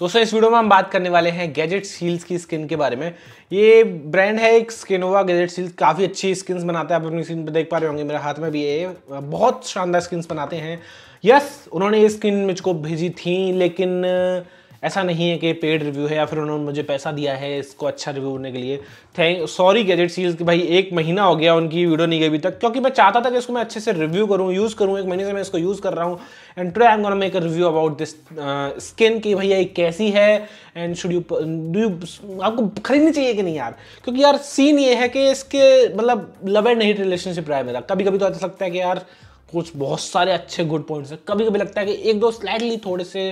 दोस्तों इस वीडियो में हम बात करने वाले हैं गैजेट सील्स की स्किन के बारे में ये ब्रांड है एक स्किनोवा गैजेट सील्स काफ़ी अच्छी स्किन्स बनाता है आप अपनी स्किन पर देख पा रहे होंगे मेरे हाथ में भी ये बहुत शानदार स्किन्स बनाते हैं यस उन्होंने ये स्किन मुझको भेजी थी लेकिन ऐसा नहीं है कि पेड रिव्यू है या फिर उन्होंने मुझे पैसा दिया है इसको अच्छा रिव्यू करने के लिए थैंक सॉरी गैजेट सील्स कि भाई एक महीना हो गया उनकी वीडियो नहीं गई अभी तक क्योंकि मैं चाहता था कि इसको मैं अच्छे से रिव्यू करूँ यूज़ करूँ एक महीने से मैं इसको यूज़ कर रहा हूँ and today I am gonna make a review about this skin की भैया ये कैसी है and should you do you आपको खरीदनी चाहिए कि नहीं यार क्योंकि यार सीन ये है कि इसके मतलब लव एंड नहीं रिलेशनशिप रहा है मेरा कभी कभी तो ऐसा लगता है कि यार कुछ बहुत सारे अच्छे गुड पॉइंट्स हैं कभी कभी लगता है कि एक दो स्लाइटली थोड़े से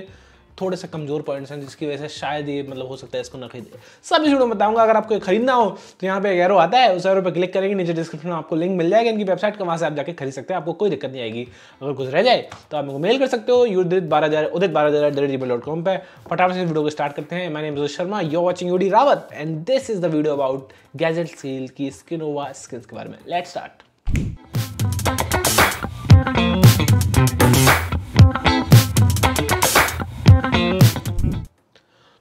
थोड़े से कमज़ोर पॉइंट्स हैं जिसकी वजह से शायद ये मतलब हो सकता है इसको ना खरीदे सब इस वीडियो में बताऊंगा अगर आपको खरीदना हो तो यहाँ पे एरो आता है उस एरो पे क्लिक करेंगे नीचे डिस्क्रिप्शन में आपको लिंक मिल जाएगा इनकी वेबसाइट का वहाँ से आप जाकर खरीद सकते हैं आपको कोई दिक्कत नहीं आएगी अगर कुछ रह जाए तो आप मेरे मेल कर सकते हो यूदित बारह हज़ार उदित बारह हज़ार date gmail dot com पर फटाफट से वीडियो को स्टार्ट करते हैं मैंने Amjot Sharma you watching D Rawat and this is the video about gadget sale की स्किन ओवा स्किन के बारे में लेट स्टार्ट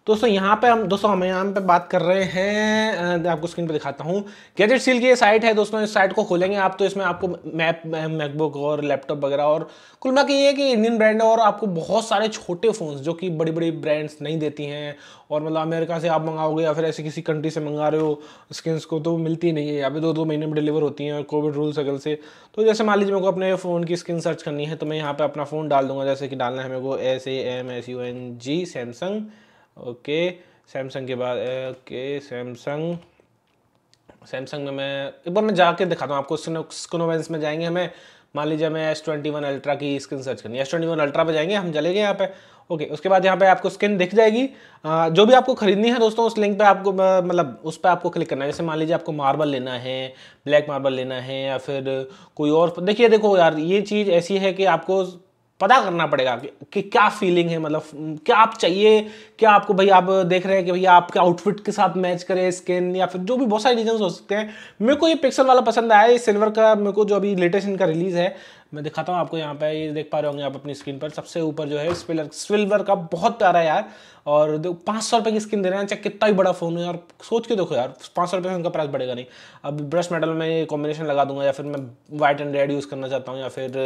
दोस्तों यहाँ पे हम दोस्तों हम यहाँ पे बात कर रहे हैं आपको स्क्रीन पे दिखाता हूँ गैजेट सील की ये साइट है दोस्तों इस साइट को खोलेंगे आप तो इसमें आपको मैप मैकबुक और लैपटॉप वगैरह और कुल मिला ये है कि इंडियन ब्रांड है और आपको बहुत सारे छोटे फ़ोन्स जो कि बड़ी बड़ी ब्रांड्स नहीं देती हैं और मतलब अमेरिका से आप मंगाओगे या फिर ऐसी किसी कंट्री से मंगा रहे हो स्किन को तो मिलती नहीं है या फिर दो दो महीने में डिलीवर होती हैं और कोविड रूल्स अगल से तो जैसे मान लीजिए मेरे को अपने फ़ोन की स्किन सर्च करनी है तो मैं यहाँ पर अपना फ़ोन डाल दूंगा जैसे कि डालना है मेरे को S A M S U N G Samsung okay Samsung के बाद ओके सैमसंग सैमसंग में मैं एक बार मैं जाके दिखाता हूँ आपको स्कोनोवेंस में जाएंगे हमें मान लीजिए हमें एस ट्वेंटी वन अल्ट्रा की स्क्रीन सर्च करनी है एस ट्वेंटी वन अल्ट्रा पर जाएंगे हम चलेंगे यहाँ पे ओके उसके बाद यहाँ पे आपको स्क्रीन दिख जाएगी आ, जो भी आपको खरीदनी है दोस्तों उस लिंक पे आपको मतलब उस पर आपको क्लिक करना है जैसे मान लीजिए आपको मार्बल लेना है ब्लैक मार्बल लेना है या फिर कोई और देखिए देखो यार ये चीज़ ऐसी है कि आपको पता करना पड़ेगा कि, कि क्या फीलिंग है मतलब क्या आप चाहिए क्या आपको भाई आप देख रहे हैं कि भैया आपके आउटफिट के साथ मैच करे स्किन या फिर जो भी बहुत सारे रीजन हो सकते हैं मेरे को ये पिक्सल वाला पसंद आया ये सिल्वर का मेरे को जो अभी लेटेस्ट इनका रिलीज़ है मैं दिखाता हूँ आपको यहाँ पे ये देख पा रहे होंगे आप अपनी स्क्रीन पर सबसे ऊपर जो है स्पिलर स्विल्वर का बहुत प्यारा यार और पाँच सौ रुपये की स्क्रीन दे रहे हैं चाहे अच्छा, कितना ही बड़ा फ़ोन है यार सोच के देखो यार पाँच सौ रुपये से उनका प्राइस बढ़ेगा नहीं अब ब्रश मेटल में ये कॉम्बिनेशन लगा दूंगा या फिर मैं वाइट एंड रेड यूज़ करना चाहता हूँ या फिर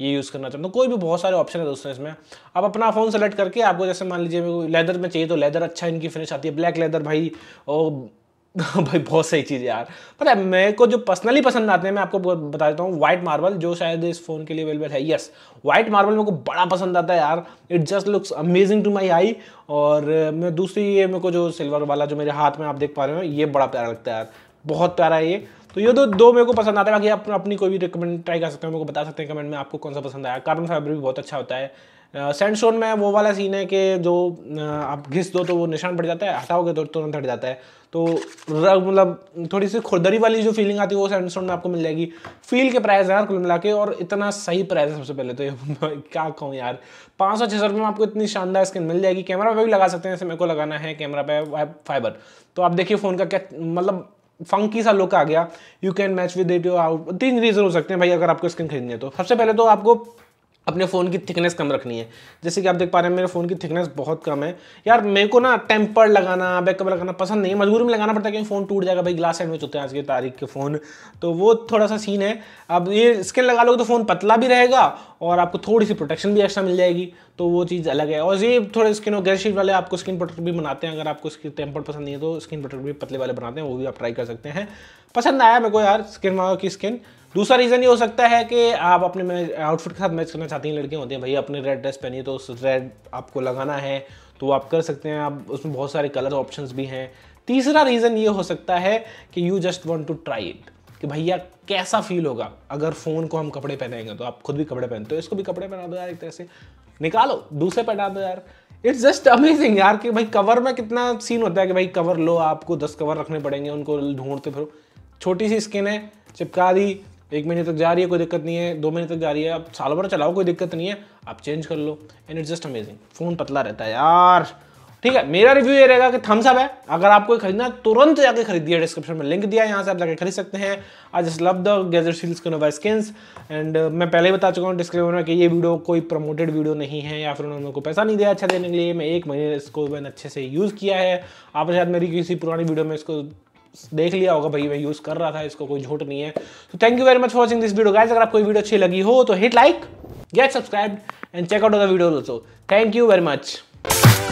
ये यूज़ करना चाहता हूँ तो कोई भी बहुत सारे ऑप्शन है दोस्तों इसमें आप अपना फ़ोन सेलेक्ट करके आपको जैसे मान लीजिए लेदर में चाहिए तो लेदर अच्छा इनकी फिनिश आती है ब्लैक लेदर भाई और भाई बहुत सही चीज़ है यार पता है मेरे को जो पर्सनली पसंद आते हैं मैं आपको बता देता हूँ व्हाइट मार्बल जो शायद इस फ़ोन के लिए अवेलेबल है यस व्हाइट मार्बल मेरे को बड़ा पसंद आता है यार it just looks amazing to my eye और मैं दूसरी ये मेरे को जो सिल्वर वाला जो मेरे हाथ में आप देख पा रहे हो ये बड़ा प्यारा लगता है यार बहुत प्यारा है ये तो ये दो दो मेरे को पसंद आता है बाकी आप अपनी कोई भी रिकमेंड ट्राई कर सकते हैं मेरे को बता सकते हैं कमेंट में आपको कौन सा पसंद आया कार्बन फाइबर भी बहुत अच्छा होता है सैंडस्टोन में वो वाला सीन है कि जो आप घिस दो तो वो निशान पड़ जाता है हटाओगे तो तुरंत हट जाता है तो मतलब थोड़ी सी खुरदरी वाली जो फीलिंग आती है वो सैंडस्टोन में आपको मिल जाएगी फील के प्राइस यार कुल मिला के और इतना सही प्राइस है सबसे पहले तो क्या कहूँ यार पाँच सौ छः सौ रुपये में आपको इतनी शानदार स्क्रीन मिल जाएगी कैमरा पे भी लगा सकते हैं जैसे मेरे को लगाना है कैमरा पे फाइबर तो आप देखिए फ़ोन का क्या मतलब फंकी सा लुक आ गया you can match with it you out तीन रीज़न हो सकते हैं भाई अगर आपको स्क्रीन खरीदनी है तो सबसे पहले तो आपको अपने फ़ोन की थिकनेस कम रखनी है जैसे कि आप देख पा रहे हैं मेरे फ़ोन की थिकनेस बहुत कम है यार मेरे को ना टेम्पर्ड लगाना बैकअप लगाना पसंद नहीं है मजबूरी में लगाना पड़ता है क्योंकि फ़ोन टूट जाएगा भाई ग्लास सैंडविच होते हैं आज की तारीख के फ़ोन तो वो थोड़ा सा सीन है अब ये स्किन लगा लोगे तो फ़ोन पतला भी रहेगा और आपको थोड़ी सी प्रोटेक्शन भी एक्स्ट्रा मिल जाएगी तो वो चीज़ अलग है और ये थोड़े स्किन और गैर वाले आपको स्किन प्रोटेक्ट भी बनाते हैं अगर आपको स्किन टेम्पर्ड पसंद नहीं है तो स्किन प्रोटेक्ट भी पतले वाले बनाते हैं वो भी आप ट्राई कर सकते हैं पसंद आया मेरे को यार स्किन की स्किन दूसरा रीज़न ये हो सकता है कि आप अपने आउटफिट के साथ मैच करना चाहती हैं लड़कियाँ होती हैं भैया अपने रेड ड्रेस पहनिए तो उस रेड आपको लगाना है तो आप कर सकते हैं आप उसमें बहुत सारे कलर ऑप्शन भी हैं तीसरा रीज़न ये हो सकता है कि you just want to try it कि भैया कैसा फील होगा अगर फ़ोन को हम कपड़े पहनेंगे तो आप खुद भी कपड़े पहनते हो इसको भी कपड़े पहना दो यार एक तरह से निकालो दूसरे पहना दो यार इट्स जस्ट अमेजिंग यार कि भाई कवर में कितना सीन होता है कि भाई कवर लो आपको दस कवर रखने पड़ेंगे उनको ढूंढते फिर छोटी सी स्किन है चिपका दी एक महीने तक जा रही है कोई दिक्कत नहीं है दो महीने तक जा रही है आप साल भर चलाओ कोई दिक्कत नहीं है आप चेंज कर लो and it's just amazing phone पतला रहता है यार ठीक है मेरा रिव्यू ये रहेगा कि थम्स अप है अगर आपको खरीदना तुरंत जाके खरीदिए डिस्क्रिप्शन में लिंक दिया है यहाँ से आप जाके खरीद सकते हैं आज just love the gadget seals nova skin and मैं पहले ही बता चुका हूँ डिस्क्रिप्शन में कि ये वीडियो कोई प्रमोटेड वीडियो नहीं है या फिर उन्होंने को पैसा नहीं दिया अच्छा देने के लिए मैं एक महीने इसको मैंने अच्छे से यूज़ किया है आप शायद मेरी किसी पुरानी वीडियो में इसको देख लिया होगा भाई मैं यूज़ कर रहा था इसको कोई झूठ नहीं है तो thank you very much watching this video guys अगर आपको वीडियो अच्छी लगी हो तो hit like get subscribe and check out the video also thank you very much